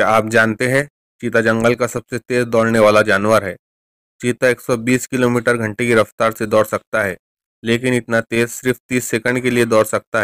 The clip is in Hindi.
क्या आप जानते हैं चीता जंगल का सबसे तेज दौड़ने वाला जानवर है चीता 120 किलोमीटर घंटे की रफ्तार से दौड़ सकता है लेकिन इतना तेज सिर्फ 30 सेकंड के लिए दौड़ सकता है